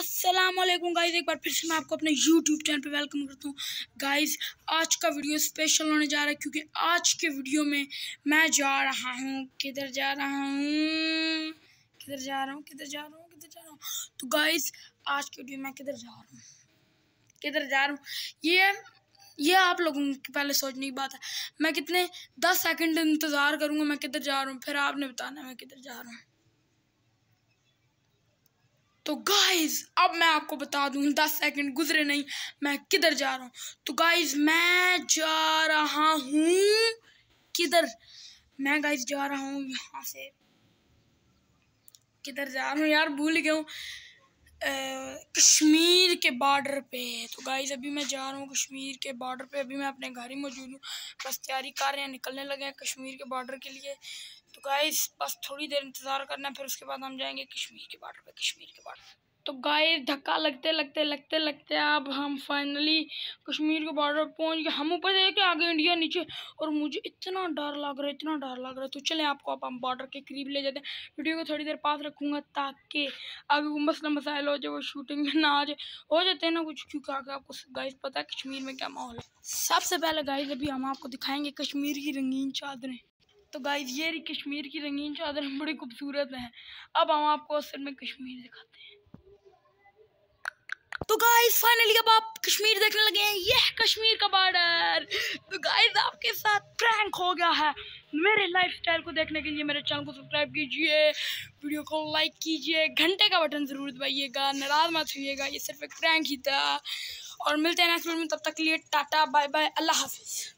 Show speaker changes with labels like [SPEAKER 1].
[SPEAKER 1] अस्सलाम वालेकुम एक बार फिर से मैं आपको अपने यूट्यूब चैनल पे वेलकम करता हूँ गाइज़ आज का वीडियो स्पेशल होने जा रहा है क्योंकि आज के वीडियो में मैं जा रहा हूँ किधर जा रहा हूँ किधर जा रहा हूँ किधर जा रहा हूँ किधर जा रहा हूँ तो गाइज़ आज के वीडियो में किधर जा रहा हूँ किधर जा रहा हूँ ये ये आप लोगों की पहले सोचने की बात है मैं कितने दस सेकंड इंतज़ार करूँगा मैं किधर जा रहा हूँ फिर आपने बताना मैं किधर जा रहा हूँ तो गाइज अब मैं आपको बता दूं दस सेकंड गुजरे नहीं मैं किधर जा रहा हूं तो गाइज मैं जा रहा हूं किधर मैं गाइज जा रहा हूं यहां से किधर जा रहा हूं यार भूल गया हूँ कश्मीर के बॉर्डर पे तो गाइज अभी मैं जा रहा हूँ कश्मीर के बॉर्डर पे अभी मैं अपने घर ही मौजूद हूँ बस तैयारी कर रहे हैं निकलने लगे हैं कश्मीर के बॉर्डर के लिए तो गाइज बस थोड़ी देर इंतज़ार करना है फिर उसके बाद हम जाएंगे कश्मीर के बॉर्डर पे कश्मीर के बॉर्डर तो गाय धक्का लगते लगते लगते लगते अब हम फाइनली कश्मीर के बॉर्डर पहुंच गए हम ऊपर देखे आगे इंडिया नीचे और मुझे इतना डर लग रहा है इतना डर लग रहा है तो चलें आपको आप हम बॉर्डर के करीब ले जाते हैं वीडियो को थोड़ी देर पास रखूँगा ताकि आगे को मसला मसाइल हो जाए वो शूटिंग में ना आ जाए हो जाते हैं ना कुछ क्योंकि आगे आपको गाय पता है कश्मीर में क्या माहौल है सबसे पहले गाय अभी हम आपको दिखाएँगे कश्मीर की रंगीन चादरें तो गाइज ये रही कश्मीर की रंगीन चादर बड़ी खूबसूरत है अब हम आपको असल में कश्मीर दिखाते हैं तो गाइस फाइनली अब आप कश्मीर देखने लगे हैं यह कश्मीर का बॉर्डर तो गाइस आपके साथ प्रैंक हो गया है मेरे लाइफस्टाइल को देखने के लिए मेरे चैनल को सब्सक्राइब कीजिए वीडियो को लाइक कीजिए घंटे का बटन ज़रूर दबाइएगा नाराज मत होइएगा ये सिर्फ एक प्रैंक ही था और मिलते हैं नेक्स्ट वीडियो में तब तक के लिए टाटा बाय बाय अल्लाह हाफिज़